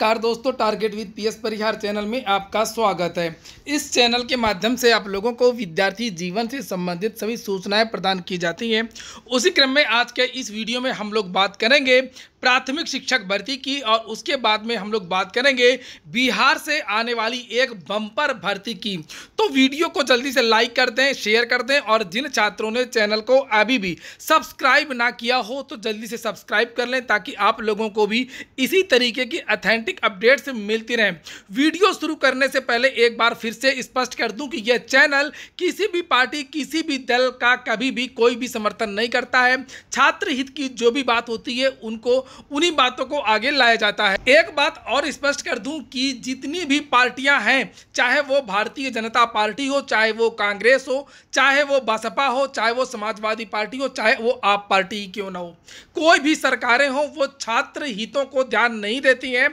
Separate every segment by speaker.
Speaker 1: नमस्कार दोस्तों target with PS Parihar channel में आपका स्वागत है इस चैनल के माध्यम से आप लोगों को विद्यार्थी जीवन से संबंधित सभी सूचनाएं प्रदान की जाती हैं उसी क्रम में आज के इस वीडियो में हम लोग बात करेंगे प्राथमिक शिक्षक भर्ती की और उसके बाद में हम लोग बात करेंगे बिहार से आने वाली एक बम्पर भर्ती की तो वीडियो को जल्दी से लाइक कर दें शेयर कर दें और जिन छात्रों ने चैनल को अभी भी सब्सक्राइब ना किया हो तो जल्दी से सब्सक्राइब कर लें ताकि आप लोगों को भी इसी तरीके की अथेंटिक अपडेट्स मिलती रहें वीडियो शुरू करने से पहले एक बार फिर से स्पष्ट कर दूं कि यह चैनल किसी भी पार्टी किसी भी दल का कभी भी कोई भी समर्थन नहीं करता है छात्र हित की जो भी बात होती है उनको उन्हीं बातों को आगे लाया जाता है एक बात और स्पष्ट कर दूं कि जितनी भी पार्टियां हैं चाहे वो भारतीय जनता पार्टी हो चाहे वो कांग्रेस हो चाहे वो बसपा हो चाहे वो समाजवादी पार्टी हो चाहे वो आप पार्टी ही क्यों ना हो कोई भी सरकारें हो वो छात्र हितों को ध्यान नहीं देती हैं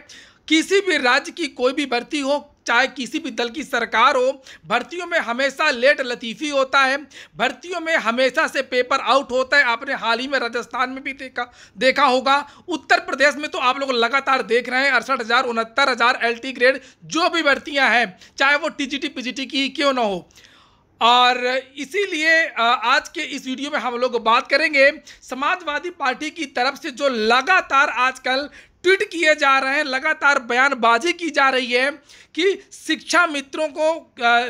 Speaker 1: किसी भी राज्य की कोई भी भर्ती हो चाहे किसी भी दल की सरकार हो भर्तियों में हमेशा लेट लतीफ़ी होता है भर्तियों में हमेशा से पेपर आउट होता है आपने हाल ही में राजस्थान में भी देखा देखा होगा उत्तर प्रदेश में तो आप लोग लगातार देख रहे हैं अड़सठ हज़ार उनहत्तर हज़ार एल ग्रेड जो भी भर्तियाँ हैं चाहे वो टी जी की क्यों ना हो और इसीलिए आज के इस वीडियो में हम लोग बात करेंगे समाजवादी पार्टी की तरफ से जो लगातार आजकल ट्वीट किए जा रहे हैं लगातार बयानबाजी की जा रही है कि शिक्षा मित्रों को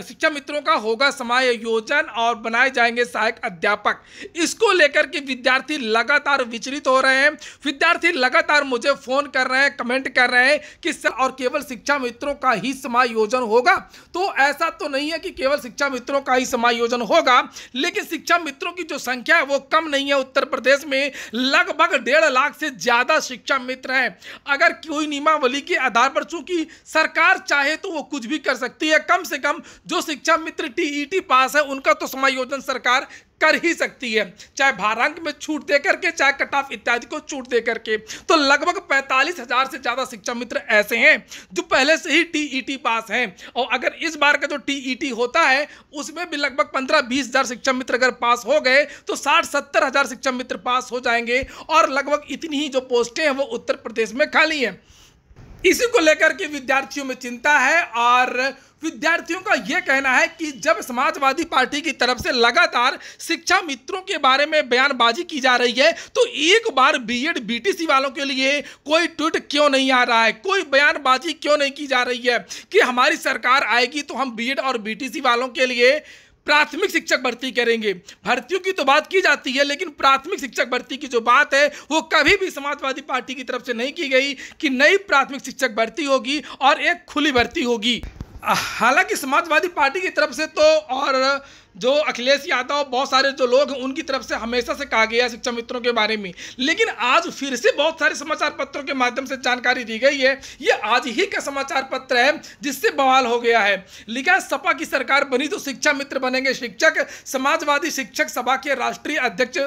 Speaker 1: शिक्षा मित्रों का होगा समायोजन और बनाए जाएंगे सहायक अध्यापक इसको लेकर के विद्यार्थी लगातार विचलित हो रहे हैं विद्यार्थी लगातार मुझे फ़ोन कर रहे हैं कमेंट कर रहे हैं कि सर और केवल शिक्षा मित्रों का ही समायोजन होगा तो ऐसा तो नहीं है कि केवल शिक्षा मित्रों का ही समायोजन होगा लेकिन शिक्षा मित्रों की जो संख्या है वो कम नहीं है उत्तर प्रदेश में लगभग डेढ़ लाख से ज़्यादा शिक्षा मित्र हैं अगर कोई नियमावली के आधार पर चूंकि सरकार चाहे तो वो कुछ भी कर सकती है कम से कम जो शिक्षा मित्र टीईटी पास है उनका तो समायोजन सरकार कर ही सकती है चाहे भारांक में छूट दे करके चाहे कट ऑफ इत्यादि को छूट दे करके तो लगभग पैंतालीस हजार से ज़्यादा शिक्षा मित्र ऐसे हैं जो पहले से ही टीईटी e पास हैं और अगर इस बार का जो टीईटी e होता है उसमें भी लगभग पंद्रह बीस हज़ार शिक्षा मित्र अगर पास हो गए तो साठ सत्तर हज़ार शिक्षा मित्र पास हो जाएंगे और लगभग इतनी ही जो पोस्टें हैं वो उत्तर प्रदेश में खाली हैं इसी को लेकर के विद्यार्थियों में चिंता है और विद्यार्थियों का यह कहना है कि जब समाजवादी पार्टी की तरफ से लगातार शिक्षा मित्रों के बारे में बयानबाजी की जा रही है तो एक बार बीएड बीटीसी वालों के लिए कोई ट्वीट क्यों नहीं आ रहा है कोई बयानबाजी क्यों नहीं की जा रही है कि हमारी सरकार आएगी तो हम बीएड और बीटीसी वालों के लिए प्राथमिक शिक्षक भर्ती करेंगे भर्तियों की तो बात की जाती है लेकिन प्राथमिक शिक्षक भर्ती की जो बात है वो कभी भी समाजवादी पार्टी की तरफ से नहीं की गई कि नई प्राथमिक शिक्षक भर्ती होगी और एक खुली भर्ती होगी हालांकि समाजवादी पार्टी की तरफ से तो और जो अखिलेश यादव बहुत सारे जो लोग हैं उनकी तरफ से हमेशा से कहा गया शिक्षा मित्रों के बारे में लेकिन आज फिर से बहुत सारे समाचार पत्रों के माध्यम से जानकारी दी गई है ये आज ही का समाचार पत्र है जिससे बवाल हो गया है लिखा है सपा की सरकार बनी तो शिक्षा मित्र बनेंगे शिक्षक समाजवादी शिक्षक सभा के राष्ट्रीय अध्यक्ष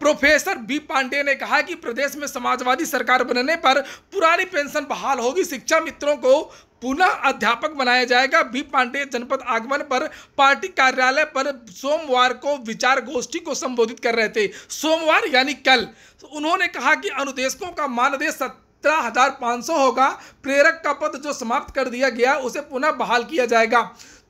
Speaker 1: प्रोफेसर बी पांडे ने कहा कि प्रदेश में समाजवादी सरकार बनने पर पुरानी पेंशन बहाल होगी शिक्षा मित्रों को पुनः अध्यापक बनाया जाएगा बी पांडे जनपद आगमन पर पार्टी कार्यालय पर सोमवार को विचार गोष्ठी को संबोधित कर रहे थे सोमवार यानी कल तो उन्होंने कहा कि अनुदेशकों का मानदेय सत्रह हजार पाँच सौ होगा प्रेरक का पद जो समाप्त कर दिया गया उसे पुनः बहाल किया जाएगा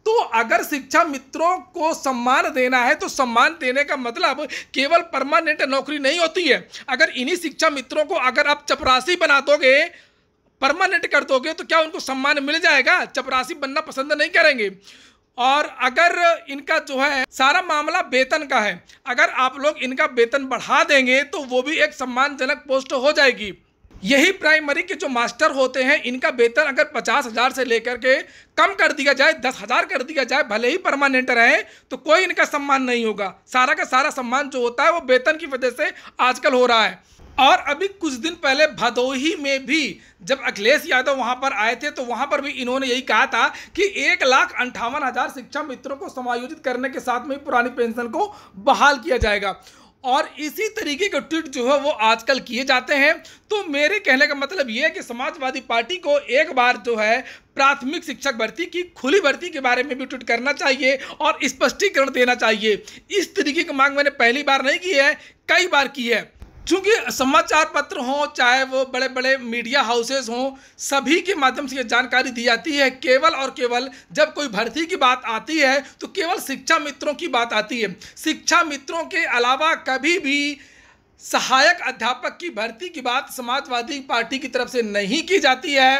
Speaker 1: तो अगर शिक्षा मित्रों को सम्मान देना है तो सम्मान देने का मतलब केवल परमानेंट नौकरी नहीं होती है अगर इन्हीं शिक्षा मित्रों को अगर आप चपरासी बना दोगे परमानेंट कर दोगे तो क्या उनको सम्मान मिल जाएगा चपरासी बनना पसंद नहीं करेंगे और अगर इनका जो है सारा मामला वेतन का है अगर आप लोग इनका वेतन बढ़ा देंगे तो वो भी एक सम्मानजनक पोस्ट हो जाएगी यही प्राइमरी के जो मास्टर होते हैं इनका वेतन अगर पचास हज़ार से लेकर के कम कर दिया जाए दस हज़ार कर दिया जाए भले ही परमानेंट रहे तो कोई इनका सम्मान नहीं होगा सारा का सारा सम्मान जो होता है वो वेतन की वजह से आजकल हो रहा है और अभी कुछ दिन पहले भदोही में भी जब अखिलेश यादव वहां पर आए थे तो वहां पर भी इन्होंने यही कहा था कि एक लाख अंठावन हजार शिक्षा मित्रों को समायोजित करने के साथ में पुरानी पेंशन को बहाल किया जाएगा और इसी तरीके के ट्वीट जो है वो आजकल किए जाते हैं तो मेरे कहने का मतलब ये है कि समाजवादी पार्टी को एक बार जो है प्राथमिक शिक्षक भर्ती की खुली भर्ती के बारे में भी ट्वीट करना चाहिए और स्पष्टीकरण देना चाहिए इस तरीके की मांग मैंने पहली बार नहीं की है कई बार की है चूँकि समाचार पत्र हों चाहे वो बड़े बड़े मीडिया हाउसेस हों सभी के माध्यम से ये जानकारी दी जाती है केवल और केवल जब कोई भर्ती की बात आती है तो केवल शिक्षा मित्रों की बात आती है शिक्षा मित्रों के अलावा कभी भी सहायक अध्यापक की भर्ती की बात समाजवादी पार्टी की तरफ से नहीं की जाती है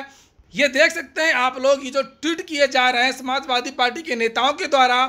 Speaker 1: ये देख सकते हैं आप लोग ये जो ट्वीट किए जा रहे हैं समाजवादी पार्टी के नेताओं के द्वारा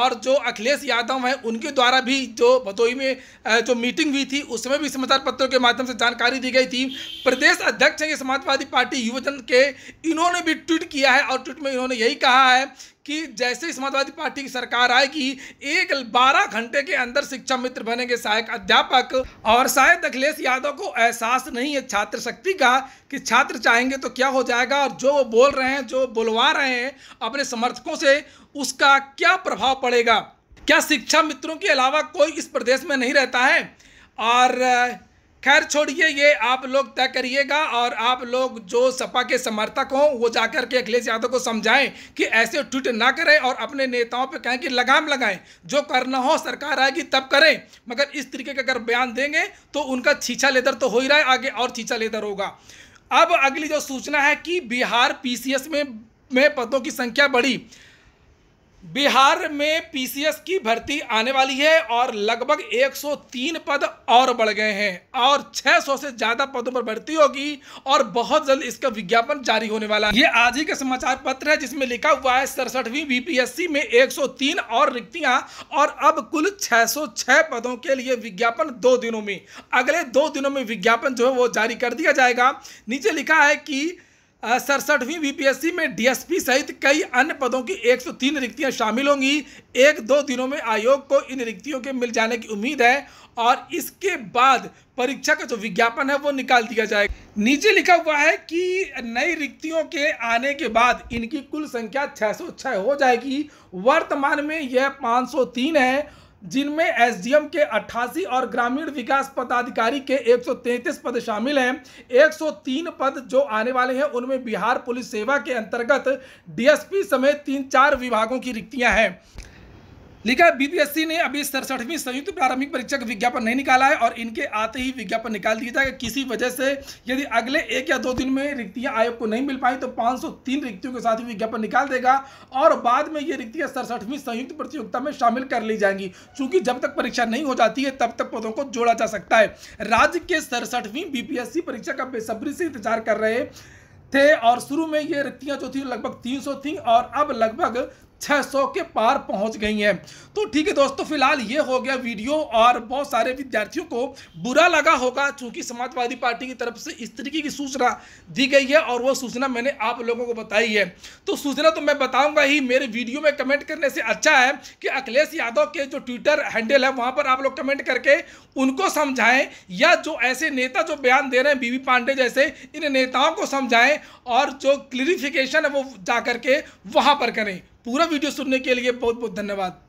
Speaker 1: और जो अखिलेश यादव हैं उनके द्वारा भी जो भदोई में जो मीटिंग हुई थी उसमें भी समाचार पत्रों के माध्यम से जानकारी दी गई थी प्रदेश अध्यक्ष हैं समाजवादी पार्टी युवजन के इन्होंने भी ट्वीट किया है और ट्वीट में इन्होंने यही कहा है कि जैसे ही समाजवादी पार्टी की सरकार आएगी एक बारह घंटे के अंदर शिक्षा मित्र बनेंगे सहायक अध्यापक और शायद अखिलेश यादव को एहसास नहीं है छात्र शक्ति का कि छात्र चाहेंगे तो क्या हो जाएगा और जो वो बोल रहे हैं जो बुलवा रहे हैं अपने समर्थकों से उसका क्या प्रभाव पड़ेगा क्या शिक्षा मित्रों के अलावा कोई इस प्रदेश में नहीं रहता है और खैर छोड़िए ये आप लोग तय करिएगा और आप लोग जो सपा के समर्थक हों वो जाकर के अखिलेश यादव को समझाएं कि ऐसे ट्वीट ना करें और अपने नेताओं पे कहें कि लगाम लगाएं जो करना हो सरकार आएगी तब करें मगर इस तरीके का अगर बयान देंगे तो उनका छीछा लेदर तो हो ही रहा है आगे और छीछा लेदर होगा अब अगली जो सूचना है कि बिहार पी में में पदों की संख्या बढ़ी बिहार में पीसीएस की भर्ती आने वाली है और लगभग 103 पद और बढ़ गए हैं और 600 से ज्यादा पदों पर भर्ती होगी और बहुत जल्द इसका विज्ञापन जारी होने वाला है ये आज ही का समाचार पत्र है जिसमें लिखा हुआ है सड़सठवीं बीपीएससी में 103 और रिक्तियां और अब कुल 606 पदों के लिए विज्ञापन दो दिनों में अगले दो दिनों में विज्ञापन जो है वो जारी कर दिया जाएगा नीचे लिखा है कि सड़सठवीं बीपीएससी में डीएसपी सहित कई अन्य पदों की 103 रिक्तियां शामिल होंगी एक दो दिनों में आयोग को इन रिक्तियों के मिल जाने की उम्मीद है और इसके बाद परीक्षा का जो विज्ञापन है वो निकाल दिया जाएगा नीचे लिखा हुआ है कि नई रिक्तियों के आने के बाद इनकी कुल संख्या 606 हो जाएगी वर्तमान में यह पाँच है जिनमें एसडीएम के 88 और ग्रामीण विकास पदाधिकारी के 133 पद शामिल हैं 103 पद जो आने वाले हैं उनमें बिहार पुलिस सेवा के अंतर्गत डीएसपी समेत तीन चार विभागों की रिक्तियां हैं लिखा है बीपीएससी ने अभी सड़सठवीं संयुक्त प्रारंभिक परीक्षा का विज्ञापन नहीं निकाला है और इनके आते ही विज्ञापन निकाल दिया था कि किसी वजह से यदि अगले एक या दो दिन में रिक्तियां आयोग को नहीं मिल पाई तो 503 रिक्तियों के साथ ही विज्ञापन निकाल देगा और बाद में ये रिक्तियां सड़सठवीं संयुक्त प्रतियोगिता में शामिल कर ली जाएंगी चूंकि जब तक परीक्षा नहीं हो जाती है तब तक पदों को जोड़ा जा सकता है राज्य के सड़सठवीं बीपीएससी परीक्षा का बेसब्री से इंतजार कर रहे थे और शुरू में ये रिक्तियां जो थी लगभग 300 थी और अब लगभग 600 के पार पहुंच गई हैं तो ठीक है दोस्तों फिलहाल ये हो गया वीडियो और बहुत सारे विद्यार्थियों को बुरा लगा होगा चूंकि समाजवादी पार्टी की तरफ से इस तरीके की सूचना दी गई है और वह सूचना मैंने आप लोगों को बताई है तो सूचना तो मैं बताऊंगा ही मेरे वीडियो में कमेंट करने से अच्छा है कि अखिलेश यादव के जो ट्विटर हैंडल है वहाँ पर आप लोग कमेंट करके उनको समझाएं या जो ऐसे नेता जो बयान दे रहे हैं बीवी पांडे जैसे इन नेताओं को समझाएं और जो क्लियरिफिकेशन है वो जा करके वहाँ पर करें पूरा वीडियो सुनने के लिए बहुत बहुत धन्यवाद